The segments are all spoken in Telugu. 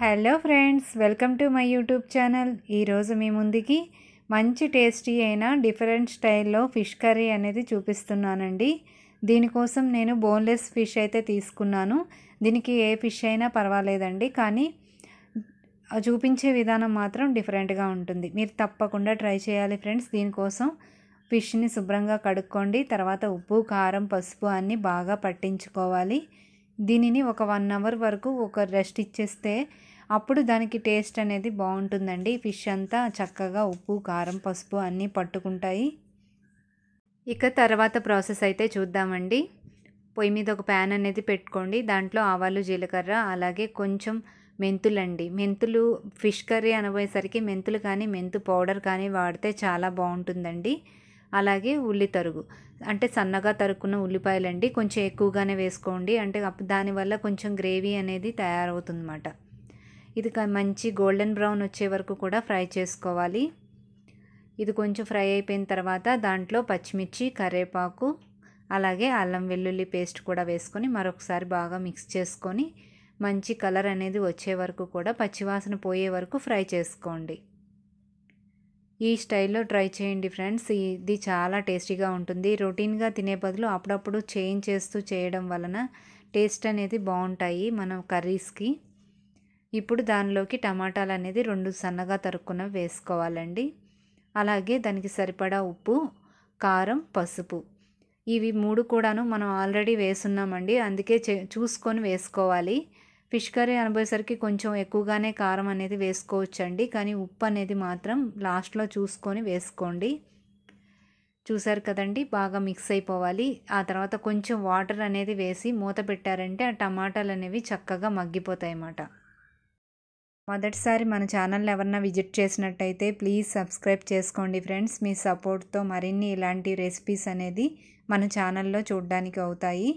hello friends welcome to my YouTube channel ఈరోజు మీ ముందుకి మంచి టేస్టీ అయిన డిఫరెంట్ స్టైల్లో ఫిష్ కర్రీ అనేది చూపిస్తున్నానండి దీనికోసం నేను బోన్లెస్ ఫిష్ అయితే తీసుకున్నాను దీనికి ఏ ఫిష్ అయినా పర్వాలేదండి కానీ చూపించే విధానం మాత్రం డిఫరెంట్గా ఉంటుంది మీరు తప్పకుండా ట్రై చేయాలి ఫ్రెండ్స్ దీనికోసం ఫిష్ని శుభ్రంగా కడుక్కోండి తర్వాత ఉప్పు కారం పసుపు అన్నీ బాగా పట్టించుకోవాలి దీనిని ఒక వన్ అవర్ వరకు ఒక రెస్ట్ ఇచ్చేస్తే అప్పుడు దానికి టేస్ట్ అనేది బాగుంటుందండి ఫిష్ అంతా చక్కగా ఉప్పు కారం పసుపు అన్నీ పట్టుకుంటాయి ఇక తర్వాత ప్రాసెస్ అయితే చూద్దామండి పొయ్యి మీద ఒక ప్యాన్ అనేది పెట్టుకోండి దాంట్లో ఆవాలు జీలకర్ర అలాగే కొంచెం మెంతులండి మెంతులు ఫిష్ కర్రీ అనబోయేసరికి మెంతులు కానీ మెంతు పౌడర్ కానీ వాడితే చాలా బాగుంటుందండి అలాగే ఉల్లి తరుగు అంటే సన్నగా తరుక్కున్న ఉల్లిపాయలండి కొంచెం ఎక్కువగానే వేసుకోండి అంటే దానివల్ల కొంచెం గ్రేవీ అనేది తయారవుతుందన్నమాట ఇది మంచి గోల్డెన్ బ్రౌన్ వచ్చే వరకు కూడా ఫ్రై చేసుకోవాలి ఇది కొంచెం ఫ్రై అయిపోయిన తర్వాత దాంట్లో పచ్చిమిర్చి కరివేపాకు అలాగే అల్లం వెల్లుల్లి పేస్ట్ కూడా వేసుకొని మరొకసారి బాగా మిక్స్ చేసుకొని మంచి కలర్ అనేది వచ్చే వరకు కూడా పచ్చివాసన పోయే వరకు ఫ్రై చేసుకోండి ఈ స్టైల్లో ట్రై చేయండి ఫ్రెండ్స్ ఇది చాలా టేస్టీగా ఉంటుంది రొటీన్గా తినే బదులు అప్పుడప్పుడు చేంజ్ చేస్తూ చేయడం వలన టేస్ట్ అనేది బాగుంటాయి మన కర్రీస్కి ఇప్పుడు దానిలోకి టమాటాలు అనేది రెండు సన్నగా తరుక్కున వేసుకోవాలండి అలాగే దానికి సరిపడా ఉప్పు కారం పసుపు ఇవి మూడు కూడాను మనం ఆల్రెడీ వేసున్నామండి అందుకే చూసుకొని వేసుకోవాలి ఫిష్ కర్రీ అనిపోయేసరికి కొంచెం ఎక్కువగానే కారం అనేది వేసుకోవచ్చండి కానీ ఉప్పు అనేది మాత్రం లాస్ట్లో చూసుకొని వేసుకోండి చూసారు కదండి బాగా మిక్స్ అయిపోవాలి ఆ తర్వాత కొంచెం వాటర్ అనేది వేసి మూత పెట్టారంటే ఆ టమాటాలు అనేవి చక్కగా మగ్గిపోతాయి అన్నమాట మొదటిసారి మన ఛానల్ ఎవరన్నా విజిట్ చేసినట్టయితే ప్లీజ్ సబ్స్క్రైబ్ చేసుకోండి ఫ్రెండ్స్ మీ సపోర్ట్తో మరిన్ని ఇలాంటి రెసిపీస్ అనేది మన ఛానల్లో చూడడానికి అవుతాయి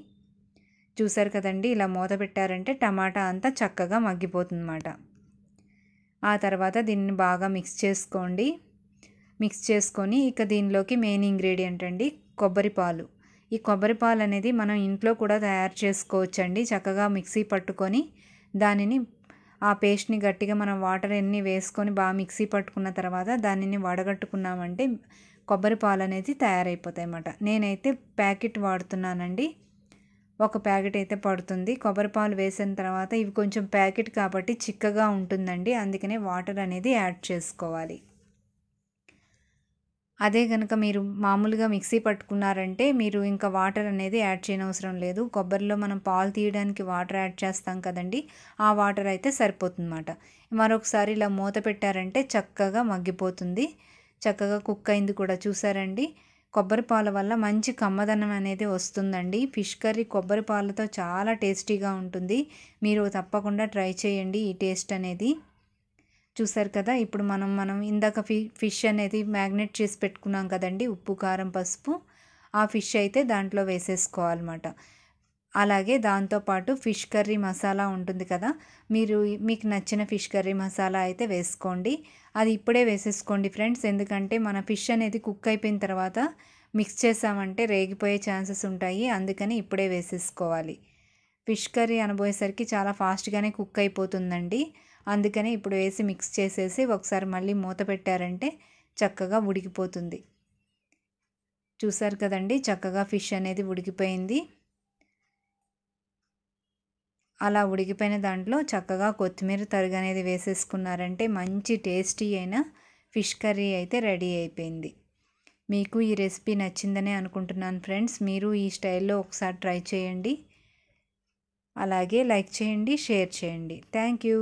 చూసారు కదండి ఇలా మూత పెట్టారంటే టమాటా అంతా చక్కగా మగ్గిపోతుందన్నమాట ఆ తర్వాత దీన్ని బాగా మిక్స్ చేసుకోండి మిక్స్ చేసుకొని ఇక దీనిలోకి మెయిన్ ఇంగ్రీడియంట్ అండి కొబ్బరి పాలు ఈ కొబ్బరి పాలు అనేది మనం ఇంట్లో కూడా తయారు చేసుకోవచ్చండి చక్కగా మిక్సీ పట్టుకొని దానిని ఆ పేస్ట్ని గట్టిగా మనం వాటర్ అన్నీ వేసుకొని బాగా మిక్సీ పట్టుకున్న తర్వాత దానిని వడగట్టుకున్నామంటే కొబ్బరి పాలు అనేది తయారైపోతాయి అన్నమాట నేనైతే ప్యాకెట్ వాడుతున్నానండి ఒక ప్యాకెట్ అయితే పడుతుంది కొబ్బరి పాలు వేసిన తర్వాత ఇవి కొంచెం ప్యాకెట్ కాబట్టి చిక్కగా ఉంటుందండి అందుకనే వాటర్ అనేది యాడ్ చేసుకోవాలి అదే కనుక మీరు మామూలుగా మిక్సీ పట్టుకున్నారంటే మీరు ఇంకా వాటర్ అనేది యాడ్ చేయనవసరం లేదు కొబ్బరిలో మనం పాలు తీయడానికి వాటర్ యాడ్ చేస్తాం కదండి ఆ వాటర్ అయితే సరిపోతుందన్నమాట మరొకసారి ఇలా మూత పెట్టారంటే చక్కగా మగ్గిపోతుంది చక్కగా కుక్ అయింది కూడా చూసారండి కొబ్బరి పాలు వల్ల మంచి కమ్మదనం అనేది వస్తుందండి ఫిష్ కర్రీ కొబ్బరి పాలతో చాలా టేస్టీగా ఉంటుంది మీరు తప్పకుండా ట్రై చేయండి ఈ టేస్ట్ అనేది చూసారు కదా ఇప్పుడు మనం మనం ఇందాక ఫి ఫిష్ అనేది మ్యాగ్నెట్ చేసి పెట్టుకున్నాం కదండి ఉప్పు కారం పసుపు ఆ ఫిష్ అయితే దాంట్లో వేసేసుకోవాలన్నమాట అలాగే దాంతోపాటు ఫిష్ కర్రీ మసాలా ఉంటుంది కదా మీరు మీకు నచ్చిన ఫిష్ కర్రీ మసాలా అయితే వేసుకోండి అది ఇప్పుడే వేసేసుకోండి ఫ్రెండ్స్ ఎందుకంటే మన ఫిష్ అనేది కుక్ అయిపోయిన తర్వాత మిక్స్ చేసామంటే రేగిపోయే ఛాన్సెస్ ఉంటాయి అందుకని ఇప్పుడే వేసేసుకోవాలి ఫిష్ కర్రీ అనబోయేసరికి చాలా ఫాస్ట్గానే కుక్ అయిపోతుందండి అందుకనే ఇప్పుడు వేసి మిక్స్ చేసేసి ఒకసారి మళ్ళీ మూత పెట్టారంటే చక్కగా ఉడికిపోతుంది చూసారు కదండి చక్కగా ఫిష్ అనేది ఉడికిపోయింది అలా ఉడికిపోయిన దాంట్లో చక్కగా కొత్తిమీర తరుగు అనేది వేసేసుకున్నారంటే మంచి టేస్టీ అయిన ఫిష్ కర్రీ అయితే రెడీ అయిపోయింది మీకు ఈ రెసిపీ నచ్చిందనే అనుకుంటున్నాను ఫ్రెండ్స్ మీరు ఈ స్టైల్లో ఒకసారి ట్రై చేయండి అలాగే లైక్ చేయండి షేర్ చేయండి థ్యాంక్ యూ